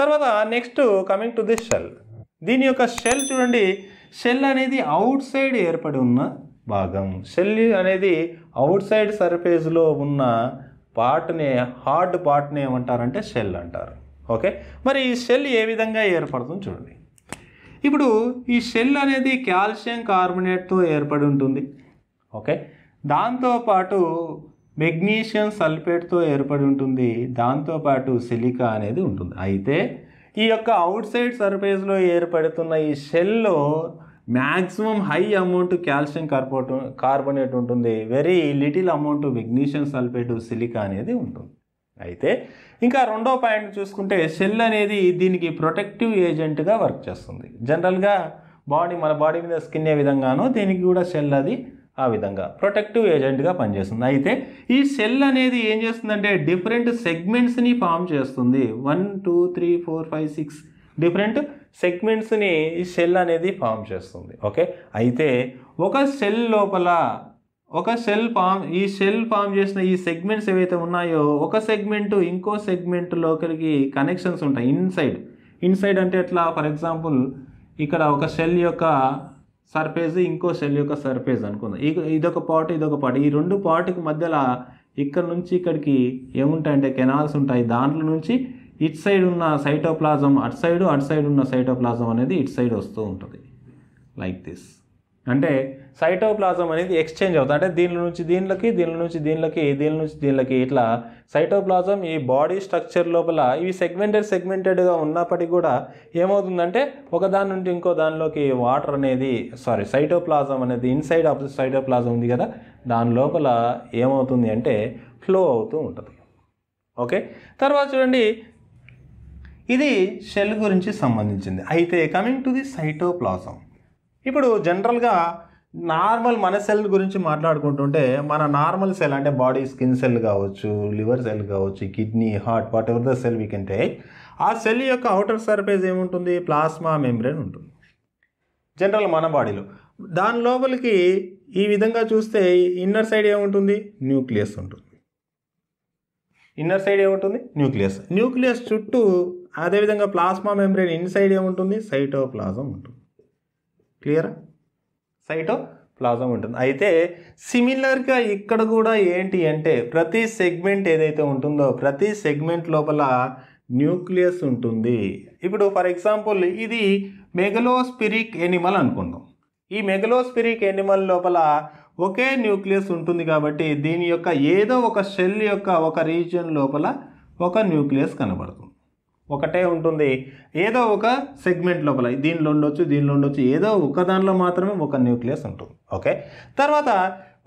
తర్వాత next coming to this shell దీని యొక్క షెల్ చూడండి షెల్ అనేది అవుట్ సైడ్ ఏర్పడి ఉన్న భాగం షెల్ అనేది అవుట్ సైడ్ సర్ఫేస్లో ఉన్న పార్ట్ని హార్డ్ పార్ట్ని ఏమంటారంటే షెల్ అంటారు ఓకే మరి ఈ షెల్ ఏ విధంగా ఏర్పడుతుంది చూడండి ఇప్పుడు ఈ షెల్ అనేది కాల్షియం కార్బోనేట్తో ఏర్పడి ఉంటుంది ఓకే దాంతోపాటు మెగ్నీషియం సల్ఫేట్తో ఏర్పడి ఉంటుంది దాంతోపాటు సిలికా అనేది ఉంటుంది అయితే ఈ యొక్క అవుట్ సైడ్ సర్ఫేస్లో ఏర్పడుతున్న ఈ షెల్లో మ్యాక్సిమం హై అమౌంట్ కాల్షియం కార్బోటో కార్బోనేట్ ఉంటుంది very little amount magnesium sulphate silica అనేది ఉంటుంది అయితే ఇంకా రెండో పాయింట్ చూసుకుంటే షెల్ అనేది దీనికి ప్రొటెక్టివ్ ఏజెంట్గా వర్క్ చేస్తుంది జనరల్గా బాడీ మన బాడీ మీద స్కిన్ ఏ విధంగానో దీనికి కూడా షెల్ అది ఆ విధంగా ప్రొటెక్టివ్ ఏజెంట్గా పనిచేస్తుంది అయితే ఈ సెల్ అనేది ఏం చేస్తుందంటే డిఫరెంట్ సెగ్మెంట్స్ని ఫామ్ చేస్తుంది one two three four five six different సెగ్మెంట్స్ని ఈ సెల్ అనేది ఫామ్ చేస్తుంది ఓకే అయితే ఒక సెల్ లోపల ఒక సెల్ ఫామ్ ఈ సెల్ ఫామ్ చేసిన ఈ సెగ్మెంట్స్ ఏవైతే ఉన్నాయో ఒక సెగ్మెంట్ ఇంకో సెగ్మెంట్ లోకలికి కనెక్షన్స్ ఉంటాయి ఇన్సైడ్ ఇన్సైడ్ అంటే ఎట్లా ఫర్ ఎగ్జాంపుల్ ఇక్కడ ఒక సెల్ యొక్క సర్ఫేజ్ ఇంకో సెల్ యొక్క సర్ఫేస్ అనుకుందాం ఇదొక పార్ట్ ఇదొక పార్ట్ ఈ రెండు పార్ట్కి మధ్యలో ఇక్కడ నుంచి ఇక్కడికి ఏముంటాయంటే కెనాల్స్ ఉంటాయి దాంట్లో నుంచి ఇట్ సైడ్ ఉన్న సైటోప్లాజం అటు సైడు అటు సైడ్ ఉన్న సైటోప్లాజం అనేది ఇట్ సైడ్ వస్తూ ఉంటుంది లైక్ దిస్ అంటే సైటోప్లాజం అనేది ఎక్స్చేంజ్ అవుతుంది అంటే దీని నుంచి దీనిలోకి దీని నుంచి దీనిలోకి దీని నుంచి దీనిలోకి ఇట్లా సైటోప్లాజం ఈ బాడీ స్ట్రక్చర్ లోపల ఇవి సెగ్మెంటెడ్ సెగ్మెంటెడ్గా ఉన్నప్పటికీ కూడా ఏమవుతుందంటే ఒక దాని నుండి ఇంకో దానిలోకి వాటర్ అనేది సారీ సైటోప్లాజం అనేది ఇన్సైడ్ ఆఫ్ ది సైటోప్లాజం ఉంది కదా దాని లోపల ఏమవుతుంది అంటే ఫ్లో అవుతూ ఉంటుంది ఓకే తర్వాత చూడండి ఇది షెల్ గురించి సంబంధించింది అయితే కమింగ్ టు ది సైటోప్లాజం ఇప్పుడు జనరల్గా నార్మల్ మన సెల్ గురించి మాట్లాడుకుంటుంటే మన నార్మల్ సెల్ అంటే బాడీ స్కిన్ సెల్ కావచ్చు లివర్ సెల్ కావచ్చు kidney heart whatever the cell we can take ఆ సెల్ యొక్క అవుటర్ సర్ఫేస్ ఏముంటుంది ప్లాస్మా మెంబ్రేన్ ఉంటుంది జనరల్ మన బాడీలో దాని లోపలికి ఈ విధంగా చూస్తే ఇన్నర్ సైడ్ ఏముంటుంది న్యూక్లియస్ ఉంటుంది ఇన్నర్ సైడ్ ఏముంటుంది న్యూక్లియస్ న్యూక్లియస్ చుట్టూ అదేవిధంగా ప్లాస్మా మెంబ్రెయిన్ ఇన్సైడ్ ఏముంటుంది సైటోప్లాజం ఉంటుంది క్లియరా సైటో ప్లాజం ఉంటుంది అయితే సిమిలర్గా ఇక్కడ కూడా ఏంటి అంటే ప్రతి సెగ్మెంట్ ఏదైతే ఉంటుందో ప్రతి సెగ్మెంట్ లోపల న్యూక్లియస్ ఉంటుంది ఇప్పుడు ఫర్ ఎగ్జాంపుల్ ఇది మెగలోస్పిరిక్ ఎనిమల్ అనుకుందాం ఈ మెగలోస్పిరిక్ ఎనిమల్ లోపల ఒకే న్యూక్లియస్ ఉంటుంది కాబట్టి దీని యొక్క ఏదో ఒక షెల్ యొక్క ఒక రీజియన్ లోపల ఒక న్యూక్లియస్ కనబడుతుంది ఒకటే ఉంటుంది ఏదో ఒక సెగ్మెంట్ లోపల దీనిలో ఉండొచ్చు దీనిలో ఉండొచ్చు ఏదో ఒక దానిలో మాత్రమే ఒక న్యూక్లియస్ ఉంటుంది ఓకే తర్వాత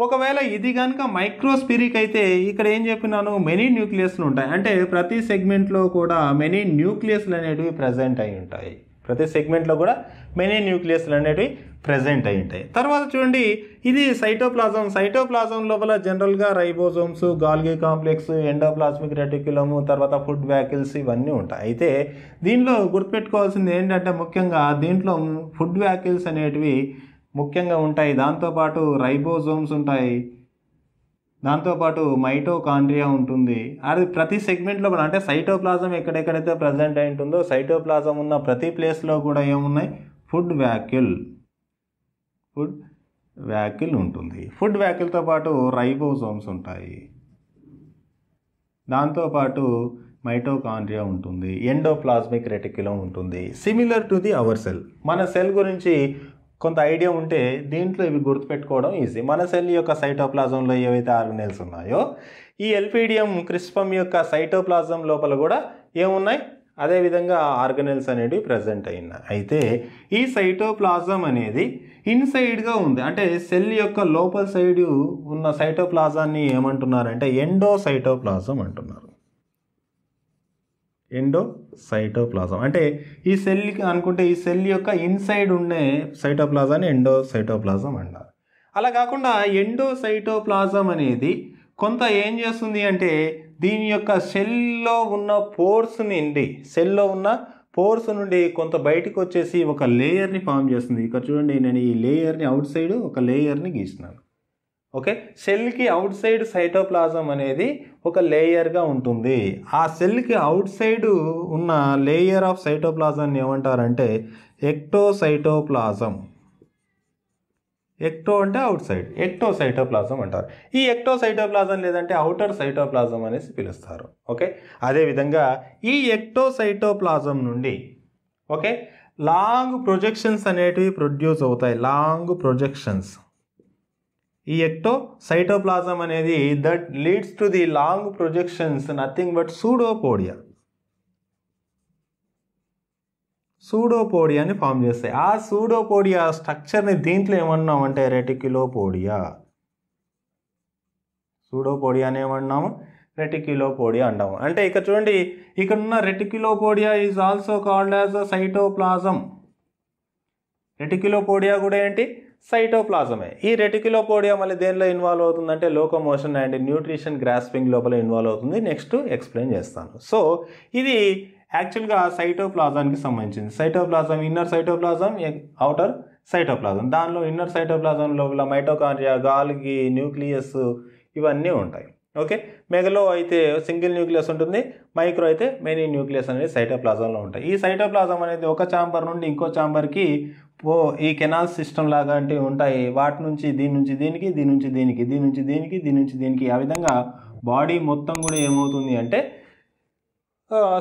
ఒకవేళ ఇది కనుక మైక్రోస్పిరిక్ అయితే ఇక్కడ ఏం చెప్పినాను మెనీ న్యూక్లియస్లు ఉంటాయి అంటే ప్రతి సెగ్మెంట్లో కూడా మెనీ న్యూక్లియస్లు అనేటివి ప్రజెంట్ అయి ఉంటాయి ప్రతి సెగ్మెంట్లో కూడా మెనీ న్యూక్లియస్లు అనేవి ప్రజెంట్ అయి ఉంటాయి తర్వాత చూడండి ఇది సైటోప్లాజం సైటోప్లాజం లోపల జనరల్గా ribosomes Golgi complex endoplasmic reticulum తర్వాత ఫుడ్ వ్యాకిల్స్ ఇవన్నీ ఉంటాయి అయితే దీనిలో గుర్తుపెట్టుకోవాల్సింది ఏంటంటే ముఖ్యంగా దీంట్లో ఫుడ్ వ్యాకిల్స్ అనేటివి ముఖ్యంగా ఉంటాయి దాంతోపాటు రైబోజోమ్స్ ఉంటాయి దాంతోపాటు మైటోకాండ్రియా ఉంటుంది అది ప్రతి సెగ్మెంట్లో కూడా అంటే సైటోప్లాజం ఎక్కడెక్కడైతే ప్రజెంట్ అయి ఉంటుందో సైటోప్లాజం ఉన్న ప్రతి ప్లేస్లో కూడా ఏమున్నాయి ఫుడ్ వ్యాక్యుల్ ఫుడ్ వ్యాక్యుల్ ఉంటుంది ఫుడ్ వ్యాక్యుల్తో పాటు రైబోజోమ్స్ ఉంటాయి దాంతోపాటు మైటోకాండ్రియా ఉంటుంది ఎండోప్లాస్మిక్ రెటిక్యులం ఉంటుంది similar to the our cell మన సెల్ గురించి కొంత ఐడియా ఉంటే దీంట్లో ఇవి గుర్తుపెట్టుకోవడం ఈజీ మన సెల్ యొక్క సైటోప్లాజంలో ఏవైతే ఆర్గనైల్స్ ఉన్నాయో ఈ ఎల్పిడియం క్రిస్పం యొక్క సైటోప్లాజం లోపల కూడా ఏమున్నాయి అదేవిధంగా ఆర్గనైల్స్ అనేవి ప్రజెంట్ అయింది అయితే ఈ సైటోప్లాజం అనేది ఇన్సైడ్గా ఉంది అంటే సెల్ యొక్క లోపల సైడ్ ఉన్న సైటోప్లాజాన్ని ఏమంటున్నారంటే ఎండో సైటోప్లాజం అంటున్నారు ఎండోసైటోప్లాజం అంటే ఈ సెల్కి అనుకుంటే ఈ సెల్ యొక్క ఇన్సైడ్ ఉండే సైటోప్లాజాన్ని ఎండోసైటోప్లాజం అంటారు అలా కాకుండా ఎండోసైటోప్లాజం అనేది కొంత ఏం చేస్తుంది అంటే దీని యొక్క సెల్లో ఉన్న పోర్స్ నుండి సెల్లో ఉన్న పోర్స్ నుండి కొంత బయటకు వచ్చేసి ఒక లేయర్ని ఫామ్ చేస్తుంది ఇక్కడ చూడండి నేను ఈ లేయర్ని అవుట్ సైడ్ ఒక లేయర్ని గీస్తున్నాను ఓకే సెల్కి అవుట్ సైడ్ సైటోప్లాజం అనేది ఒక లేయర్గా ఉంటుంది ఆ సెల్కి అవుట్ సైడ్ ఉన్న లేయర్ ఆఫ్ సైటోప్లాజాన్ని ఏమంటారంటే ఎక్టోసైటోప్లాజం ఎక్టో అంటే అవుట్ సైడ్ సైటోప్లాజం అంటారు ఈ సైటోప్లాజం లేదంటే అవుటర్ సైటోప్లాజం అనేసి పిలుస్తారు ఓకే అదేవిధంగా ఈ సైటోప్లాజం నుండి ఓకే లాంగ్ ప్రొజెక్షన్స్ అనేటివి ప్రొడ్యూస్ అవుతాయి లాంగ్ ప్రొజెక్షన్స్ ఈ ఎక్టో సైటోప్లాజం అనేది that leads to the long projections nothing but pseudopodia సూడోపోడియాని ఫామ్ చేస్తాయి ఆ సూడోపోడియా స్ట్రక్చర్ని దీంట్లో ఏమన్నాం అంటే రెటిక్యులోపోడియా సూడోపోడియా అని ఏమన్నాము రెటిక్యులోపోడియా అంటాము అంటే ఇక్కడ చూడండి ఇక్కడ ఉన్న reticulopodia is also called as a cytoplasm reticulopodia కూడా ఏంటి సైటోప్లాజమే ఈ రెటికిలోపోడియా మళ్ళీ దేనిలో ఇన్వాల్వ్ అవుతుందంటే లోకమోషన్ అండ్ న్యూట్రిషన్ గ్రాస్పింగ్ లోపల ఇన్వాల్వ్ అవుతుంది నెక్స్ట్ ఎక్స్ప్లెయిన్ చేస్తాను సో ఇది యాక్చువల్గా సైటోప్లాజానికి సంబంధించింది cytoplasm inner cytoplasm outer cytoplasm దానిలో ఇన్నర్ సైటోప్లాజం లోపల మైటోకాండ్రియా గాలికి న్యూక్లియస్ ఇవన్నీ ఉంటాయి ఓకే మెగలో అయితే సింగిల్ న్యూక్లియస్ ఉంటుంది మైక్రో అయితే మెనీ న్యూక్లియస్ అనేది సైటోప్లాజంలో ఉంటాయి ఈ సైటోప్లాజం అనేది ఒక ఛాంబర్ నుండి ఇంకో ఛాంబర్కి ఓ ఈ కెనాల్ సిస్టమ్ లాగా అంటే ఉంటాయి వాటి నుంచి దీని నుంచి దీనికి దీని నుంచి దీనికి దీని నుంచి దీనికి దీని నుంచి దీనికి ఆ విధంగా బాడీ మొత్తం కూడా ఏమవుతుంది అంటే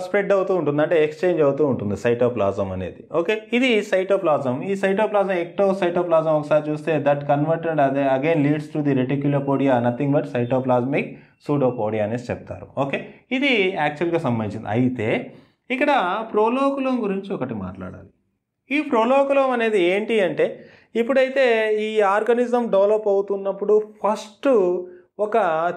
స్ప్రెడ్ అవుతూ ఉంటుంది అంటే ఎక్స్చేంజ్ అవుతూ ఉంటుంది సైటోప్లాజం అనేది ఓకే ఇది సైటోప్లాజం ఈ సైటోప్లాజం ఎక్టో సైటోప్లాజం ఒకసారి చూస్తే దట్ కన్వర్టెడ్ అదే again leads to the reticulopodia nothing but cytoplasmic pseudopodia అనేసి చెప్తారు ఓకే ఇది యాక్చువల్గా సంబంధించింది అయితే ఇక్కడ ప్రోలోకులం గురించి ఒకటి మాట్లాడాలి ఈ ప్రోలోకలం అనేది ఏంటి అంటే ఇప్పుడైతే ఈ ఆర్గానిజం డెవలప్ అవుతున్నప్పుడు ఫస్ట్ ఒక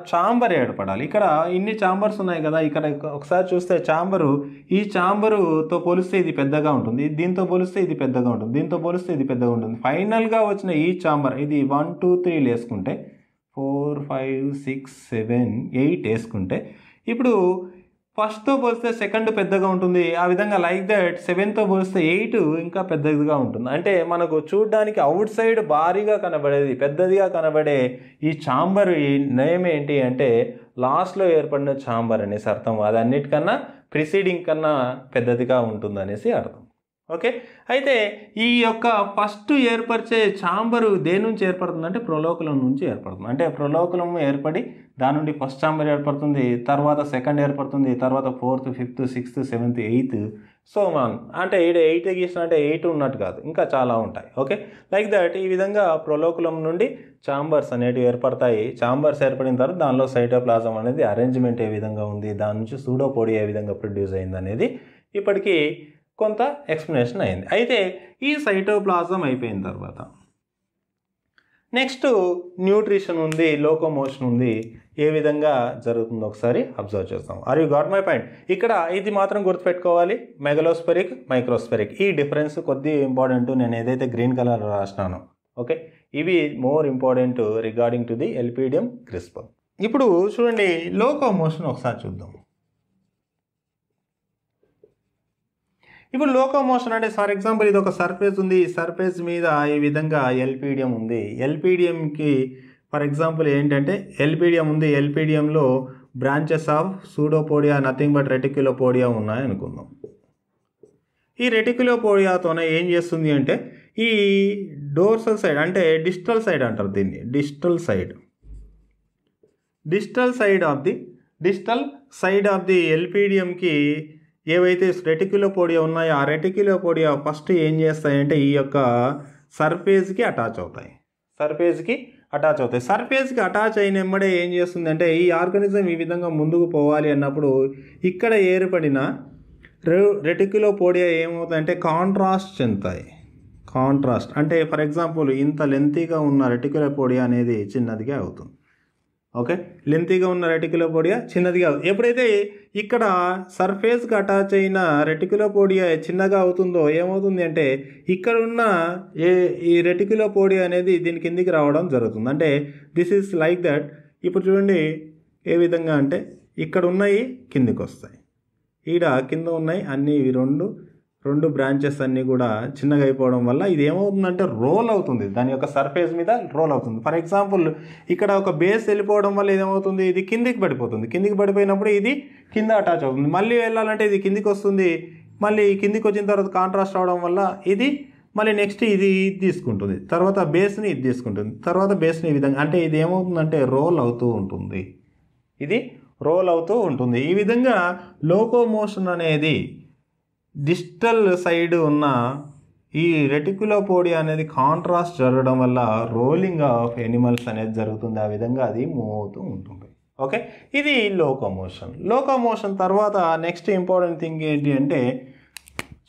ఛాంబర్ ఏర్పడాలి ఇక్కడ ఇన్ని ఛాంబర్స్ ఉన్నాయి కదా ఇక్కడ ఒకసారి చూస్తే ఛాంబరు ఈ ఛాంబరుతో పోలిస్తే ఇది పెద్దగా ఉంటుంది దీంతో పోలిస్తే ఇది పెద్దగా ఉంటుంది దీంతో పోలిస్తే ఇది పెద్దగా ఉంటుంది ఫైనల్గా వచ్చిన ఈ ఛాంబర్ ఇది వన్ టూ త్రీ వేసుకుంటే four five six seven eight వేసుకుంటే ఇప్పుడు ఫస్ట్తో పోలిస్తే సెకండ్ పెద్దగా ఉంటుంది ఆ విధంగా లైక్ దట్ సెవెన్తో పోలిస్తే ఎయిట్ ఇంకా పెద్దదిగా ఉంటుంది అంటే మనకు చూడడానికి అవుట్ సైడ్ భారీగా కనబడేది పెద్దదిగా కనబడే ఈ ఛాంబర్ నయం ఏంటి అంటే లాస్ట్లో ఏర్పడిన ఛాంబర్ అనేసి అర్థం అది అన్నిటికన్నా ప్రిసీడింగ్ కన్నా పెద్దదిగా ఉంటుందనేసి అర్థం ఓకే అయితే ఈ యొక్క ఫస్ట్ ఏర్పరిచే ఛాంబరు దేని నుంచి ఏర్పడుతుంది అంటే ప్రలోకలం నుంచి ఏర్పడుతుంది అంటే ప్రలోకలం ఏర్పడి దాని నుండి ఫస్ట్ ఛాంబర్ ఏర్పడుతుంది తర్వాత సెకండ్ ఏర్పడుతుంది తర్వాత fourth fifth sixth seventh eighth so మనం అంటే ఏడు ఎయిట్ గీసిన అంటే ఎయిట్ ఉన్నట్టు కాదు ఇంకా చాలా ఉంటాయి ఓకే లైక్ దట్ ఈ విధంగా ప్రలోకులం నుండి ఛాంబర్స్ అనేటివి ఏర్పడతాయి ఛాంబర్స్ ఏర్పడిన తర్వాత దానిలో సైటోప్లాజం అనేది అరేంజ్మెంట్ ఏ విధంగా ఉంది దాని నుంచి సూడోపోడి ఏ విధంగా ప్రొడ్యూస్ అయింది అనేది ఇప్పటికీ కొంత ఎక్స్ప్లెనేషన్ అయింది అయితే ఈ సైటోప్లాజం అయిపోయిన తర్వాత నెక్స్ట్ న్యూట్రిషన్ ఉంది లోకోమోషన్ ఉంది ఏ విధంగా జరుగుతుందో ఒకసారి అబ్జర్వ్ చేస్తాం are you got my point ఇక్కడ ఇది మాత్రం గుర్తుపెట్టుకోవాలి మెగలోస్పెరిక్ మైక్రోస్పెరిక్ ఈ డిఫరెన్స్ కొద్ది ఇంపార్టెంట్ నేను ఏదైతే గ్రీన్ కలర్ రాసినానో ఓకే ఇవి more important regarding to the elphidium క్రిస్పర్ ఇప్పుడు చూడండి లోకోమోషన్ ఒకసారి చూద్దాం ఇప్పుడు మోషన్ అంటే ఫర్ ఎగ్జాంపుల్ ఇది ఒక సర్ఫేస్ ఉంది ఈ సర్ఫేస్ మీద ఈ విధంగా ఎల్పిడియం ఉంది ఎల్పిడియంకి ఫర్ ఎగ్జాంపుల్ ఏంటంటే ఎల్పిడియం ఉంది ఎల్పిడియంలో branches of pseudopodia nothing but reticulopodia ఉన్నాయి అనుకుందాం ఈ రెటిక్యులోపోడియాతోనే ఏం చేస్తుంది అంటే ఈ డోర్సల్ సైడ్ అంటే డిజిటల్ సైడ్ అంటారు దీన్ని digital side digital side of the digital side of the ఎల్పిడియంకి ఏవైతే రెటిక్యులోపోడియా ఉన్నాయో ఆ రెటిక్యులోపోడియా ఫస్ట్ ఏం చేస్తాయంటే ఈ యొక్క సర్ఫేస్కి అటాచ్ అవుతాయి సర్ఫేస్కి అటాచ్ అవుతాయి సర్ఫేస్కి అటాచ్ అయిన ఎమ్మడే ఏం చేస్తుందంటే ఈ ఆర్గానిజం ఈ విధంగా ముందుకు పోవాలి అన్నప్పుడు ఇక్కడ ఏర్పడిన రె పొడియా ఏమవుతాయంటే కాంట్రాస్ట్ చెందుతాయి కాంట్రాస్ట్ అంటే ఫర్ ఎగ్జాంపుల్ ఇంత లెంతీగా ఉన్న పొడియా అనేది చిన్నదిగా అవుతుంది ఓకే లెంతీగా ఉన్న రెటికులోపోడియా చిన్నది కాదు ఎప్పుడైతే ఇక్కడ సర్ఫేస్కి అటాచ్ అయిన రెటికులోపోడియా చిన్నగా అవుతుందో ఏమవుతుంది అంటే ఇక్కడ ఉన్న ఏ ఈ రెటికులోపోడియా అనేది దీని కిందికి రావడం జరుగుతుంది అంటే దిస్ ఈస్ లైక్ దట్ ఇప్పుడు చూడండి ఏ విధంగా అంటే ఇక్కడ ఉన్నాయి కిందికి వస్తాయి ఈడ కింద ఉన్నాయి అన్నీ ఇవి రెండు రెండు బ్రాంచెస్ అన్నీ కూడా చిన్నగా అయిపోవడం వల్ల ఇది ఏమవుతుందంటే రోల్ అవుతుంది దాని యొక్క సర్ఫేస్ మీద రోల్ అవుతుంది ఫర్ ఎగ్జాంపుల్ ఇక్కడ ఒక బేస్ వెళ్ళిపోవడం వల్ల ఏమవుతుంది ఇది కిందికి పడిపోతుంది కిందికి పడిపోయినప్పుడు ఇది కింద అటాచ్ అవుతుంది మళ్ళీ వెళ్ళాలంటే ఇది కిందికి వస్తుంది మళ్ళీ కిందికి వచ్చిన తర్వాత కాంట్రాస్ట్ అవడం వల్ల ఇది మళ్ళీ నెక్స్ట్ ఇది ఇది తీసుకుంటుంది తర్వాత బేస్ని ఇది తీసుకుంటుంది తర్వాత బేస్ని ఈ విధంగా అంటే ఇది ఏమవుతుందంటే రోల్ అవుతూ ఉంటుంది ఇది రోల్ అవుతూ ఉంటుంది ఈ విధంగా లోకో మోషన్ అనేది డిజిటల్ సైడ్ ఉన్న ఈ పొడి అనేది కాంట్రాస్ట్ జరగడం వల్ల రోలింగ్ ఆఫ్ ఎనిమల్స్ అనేది జరుగుతుంది ఆ విధంగా అది మూవ్ అవుతూ ఉంటుంది ఓకే ఇది లోకోమోషన్ లోకోమోషన్ తర్వాత నెక్స్ట్ ఇంపార్టెంట్ థింగ్ ఏంటి అంటే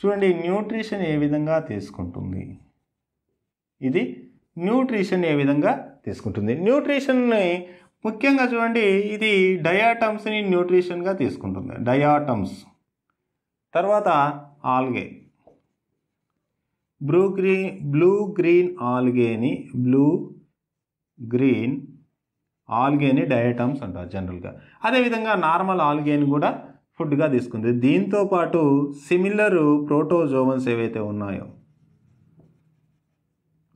చూడండి న్యూట్రిషన్ ఏ విధంగా తీసుకుంటుంది ఇది న్యూట్రిషన్ ఏ విధంగా తీసుకుంటుంది న్యూట్రిషన్ని ముఖ్యంగా చూడండి ఇది డయాటమ్స్ని న్యూట్రిషన్గా తీసుకుంటుంది డయాటమ్స్ తర్వాత algae blue green blue green ఆల్గేని బ్లూ గ్రీన్ ఆల్గేని డయటమ్స్ అంటారు జనరల్గా అదేవిధంగా నార్మల్ ఆల్గేని కూడా ఫుడ్గా తీసుకుంది దీంతో పాటు సిమిలర్ ప్రోటోజోవన్స్ ఏవైతే ఉన్నాయో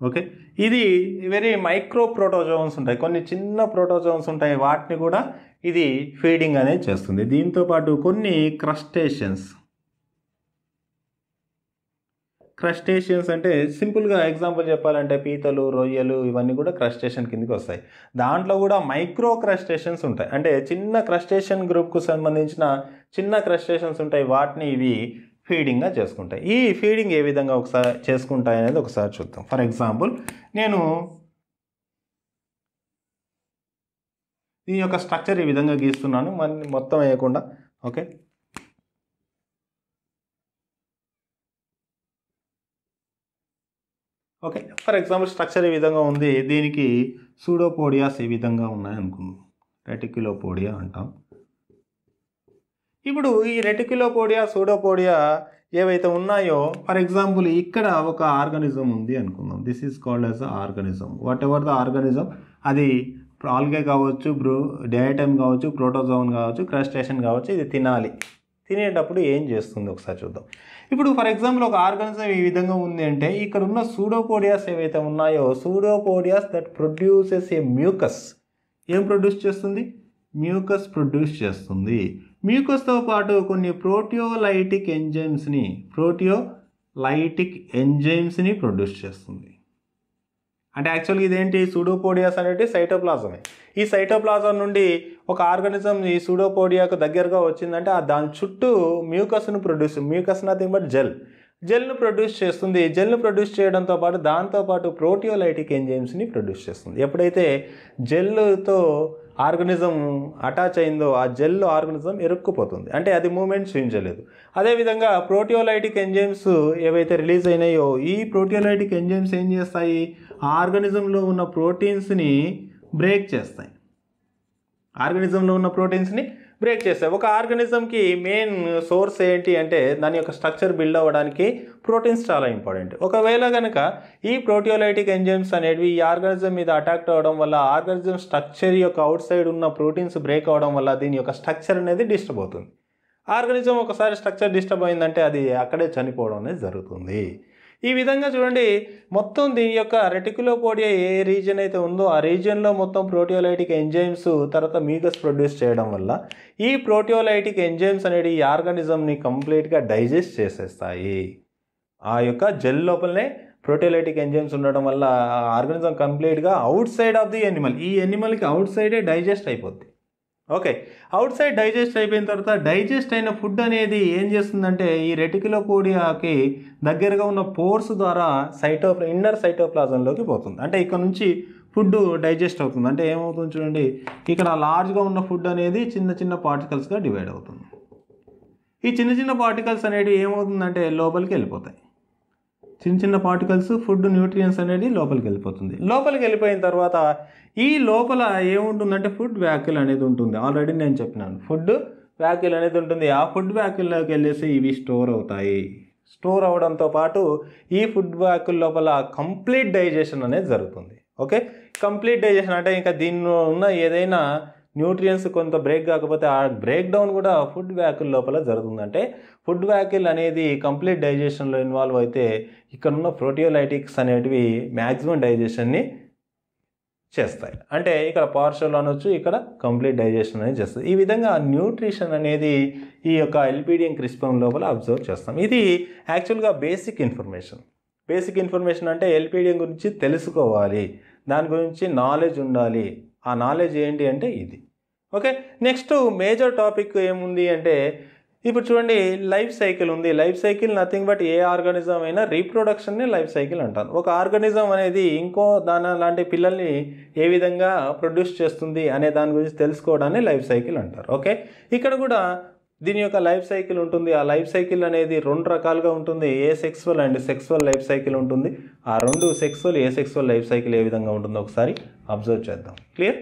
ఓకే ఇది వెరీ మైక్రో ప్రోటోజోన్స్ ఉంటాయి కొన్ని చిన్న ప్రోటోజోన్స్ ఉంటాయి వాటిని కూడా ఇది ఫీడింగ్ అనేది చేస్తుంది దీంతోపాటు కొన్ని క్రస్టేషన్స్ క్రస్టేషియన్స్ అంటే సింపుల్గా ఎగ్జాంపుల్ చెప్పాలంటే పీతలు రొయ్యలు ఇవన్నీ కూడా క్రస్టేషన్ కిందకి వస్తాయి దాంట్లో కూడా మైక్రో క్రస్టేషన్స్ ఉంటాయి అంటే చిన్న క్రస్టేషన్ గ్రూప్కు సంబంధించిన చిన్న క్రస్టేషన్స్ ఉంటాయి వాటిని ఇవి ఫీడింగ్గా చేసుకుంటాయి ఈ ఫీడింగ్ ఏ విధంగా ఒకసారి చేసుకుంటాయి అనేది ఒకసారి చూద్దాం ఫర్ ఎగ్జాంపుల్ నేను ఈ యొక్క స్ట్రక్చర్ ఈ విధంగా గీస్తున్నాను మరి మొత్తం వేయకుండా okay okay for example structure ఈ విధంగా ఉంది దీనికి సూడోపోడియాస్ ఈ విధంగా ఉన్నాయనుకుందాం రెటిక్యులోపోడియా అంటాం ఇప్పుడు ఈ రెటిక్యులోపోడియా సూడోపోడియా ఏవైతే ఉన్నాయో ఫర్ ఎగ్జాంపుల్ ఇక్కడ ఒక ఆర్గానిజం ఉంది అనుకుందాం this is called as organism whatever the organism అది ఆల్గే కావచ్చు బ్రూ డయాటమ్ కావచ్చు ప్రోటోజోన్ కావచ్చు క్రస్టేషన్ కావచ్చు ఇది తినాలి తినేటప్పుడు ఏం చేస్తుంది ఒకసారి చూద్దాం ఇప్పుడు ఫర్ ఎగ్జాంపుల్ ఒక ఆర్గానిజం ఈ విధంగా ఉంది అంటే ఇక్కడ ఉన్న సూడోపోడియాస్ ఏవైతే ఉన్నాయో pseudopodias that produces a mucus ఏం ప్రొడ్యూస్ చేస్తుంది మ్యూకస్ ప్రొడ్యూస్ చేస్తుంది మ్యూకస్తో పాటు కొన్ని ప్రోటియోలైటిక్ ఎంజైమ్స్ని ప్రోటియోలైటిక్ ఎంజైమ్స్ని ప్రొడ్యూస్ చేస్తుంది అంటే యాక్చువల్గా ఇదేంటి సూడోపోడియాస్ అనేది సైటోప్లాజమే ఈ సైటోప్లాజం నుండి ఒక ఆర్గానిజం ఈ సూడోపోడియాకు దగ్గరగా వచ్చిందంటే ఆ దాని చుట్టూ మ్యూకస్ను produce mucus nothing but gel జెల్ను ప్రొడ్యూస్ చేస్తుంది జెల్ను ప్రొడ్యూస్ చేయడంతో పాటు దాంతోపాటు ప్రోటియోలైటిక్ ఎంజైమ్స్ని ప్రొడ్యూస్ చేస్తుంది ఎప్పుడైతే జెల్తో ఆర్గనిజం అటాచ్ అయిందో ఆ జెల్ ఆర్గనిజం ఎరుక్కుపోతుంది అంటే అది మూమెంట్ చూపించలేదు అదేవిధంగా ప్రోటియోలైటిక్ ఎంజైమ్స్ ఏవైతే రిలీజ్ అయినాయో ఈ ప్రోటియోలైటిక్ ఎంజైమ్స్ ఏం చేస్తాయి ఆర్గనిజంలో ఉన్న ప్రోటీన్స్ని బ్రేక్ చేస్తాయి ఆర్గనిజంలో ఉన్న ప్రోటీన్స్ని బ్రేక్ చేస్తాయి ఒక ఆర్గనిజంకి మెయిన్ సోర్స్ ఏంటి అంటే దాని యొక్క స్ట్రక్చర్ బిల్డ్ అవ్వడానికి ప్రోటీన్స్ చాలా ఇంపార్టెంట్ ఒకవేళ కనుక ఈ ప్రోటియోలైటిక్ ఎంజైమ్స్ అనేవి ఈ ఆర్గనిజం మీద అటాక్ అవ్వడం వల్ల ఆర్గనిజం స్ట్రక్చర్ యొక్క అవుట్ సైడ్ ఉన్న ప్రోటీన్స్ బ్రేక్ అవ్వడం వల్ల దీని యొక్క స్ట్రక్చర్ అనేది డిస్టర్బ్ అవుతుంది ఆర్గనిజం ఒకసారి స్ట్రక్చర్ డిస్టర్బ్ అయిందంటే అది అక్కడే చనిపోవడం అనేది జరుగుతుంది ఈ విధంగా చూడండి మొత్తం దీని యొక్క రెటికులోపోడియా ఏ రీజియన్ అయితే ఉందో ఆ రీజియన్లో మొత్తం ప్రోటియోలైటిక్ ఎంజైమ్స్ తర్వాత మీగస్ ప్రొడ్యూస్ చేయడం వల్ల ఈ ప్రోటియోలైటిక్ ఎంజైమ్స్ అనేది ఈ ఆర్గానిజంని కంప్లీట్గా డైజెస్ట్ చేసేస్తాయి ఆ యొక్క జెల్ లోపలనే ప్రోటియోలైటిక్ ఎంజైమ్స్ ఉండడం వల్ల ఆర్గానిజం కంప్లీట్గా outside of the animal ఈ ఎనిమల్కి అవుట్ సైడే డైజెస్ట్ అయిపోద్ది ఓకే అవుట్ సైడ్ డైజెస్ట్ అయిపోయిన తర్వాత డైజెస్ట్ అయిన ఫుడ్ అనేది ఏం చేస్తుందంటే ఈ రెటికిలో కూడియాకి దగ్గరగా ఉన్న పోర్స్ ద్వారా సైటో ఇన్నర్ సైటోప్లాజంలోకి పోతుంది అంటే ఇక్కడ నుంచి ఫుడ్ డైజెస్ట్ అవుతుంది అంటే ఏమవుతుంది చూడండి ఇక్కడ లార్జ్గా ఉన్న ఫుడ్ అనేది చిన్న చిన్న పార్టికల్స్గా డివైడ్ అవుతుంది ఈ చిన్న చిన్న పార్టికల్స్ అనేవి ఏమవుతుందంటే లోపలికి వెళ్ళిపోతాయి చిన్న చిన్న పార్టికల్స్ ఫుడ్ న్యూట్రియన్స్ అనేది లోపలికి వెళ్ళిపోతుంది లోపలికి వెళ్ళిపోయిన తర్వాత ఈ లోపల ఏముంటుందంటే ఫుడ్ వ్యాకిల్ అనేది ఉంటుంది ఆల్రెడీ నేను చెప్పినాను ఫుడ్ వ్యాకిల్ అనేది ఉంటుంది ఆ ఫుడ్ వ్యాఖ్యల్లోకి వెళ్ళేసి ఇవి స్టోర్ అవుతాయి స్టోర్ అవడంతో పాటు ఈ ఫుడ్ వ్యాకిల్ లోపల కంప్లీట్ డైజెషన్ అనేది జరుగుతుంది ఓకే కంప్లీట్ డైజెషన్ అంటే ఇంకా దీనిలో ఉన్న ఏదైనా న్యూట్రియన్స్ కొంత బ్రేక్ కాకపోతే ఆ బ్రేక్ డౌన్ కూడా ఫుడ్ వ్యాకిల్ లోపల జరుగుతుందంటే ఫుడ్ వ్యాకిల్ అనేది కంప్లీట్ డైజెషన్లో ఇన్వాల్వ్ అయితే ఇక్కడ ఉన్న ప్రోటియోలైటిక్స్ అనేటివి మ్యాక్సిమం డైజెషన్ని చేస్తాయి అంటే ఇక్కడ పార్షల్ అనొచ్చు ఇక్కడ కంప్లీట్ డైజెషన్ అనేది చేస్తుంది ఈ విధంగా న్యూట్రిషన్ అనేది ఈ యొక్క ఎల్పిడియం క్రిస్పం లోపల అబ్జర్వ్ చేస్తాం ఇది యాక్చువల్గా బేసిక్ ఇన్ఫర్మేషన్ బేసిక్ ఇన్ఫర్మేషన్ అంటే ఎల్పిడియం గురించి తెలుసుకోవాలి దాని గురించి నాలెడ్జ్ ఉండాలి ఆ నాలెడ్జ్ ఏంటి అంటే ఇది ఓకే నెక్స్ట్ మేజర్ టాపిక్ ఏముంది అంటే ఇప్పుడు చూడండి లైఫ్ సైకిల్ ఉంది life cycle nothing but a organism అయినా రీప్రొడక్షన్ని లైఫ్ సైకిల్ అంటాను ఒక ఆర్గానిజం అనేది ఇంకో దాని లాంటి పిల్లల్ని ఏ విధంగా ప్రొడ్యూస్ చేస్తుంది అనే దాని గురించి తెలుసుకోవడాన్ని లైఫ్ సైకిల్ అంటారు ఓకే ఇక్కడ కూడా దీని యొక్క లైఫ్ సైకిల్ ఉంటుంది ఆ లైఫ్ సైకిల్ అనేది రెండు రకాలుగా ఉంటుంది asexual and sexual life cycle ఉంటుంది ఆ రెండు sexual asexual life cycle ఏ విధంగా ఉంటుందో ఒకసారి అబ్జర్వ్ చేద్దాం క్లియర్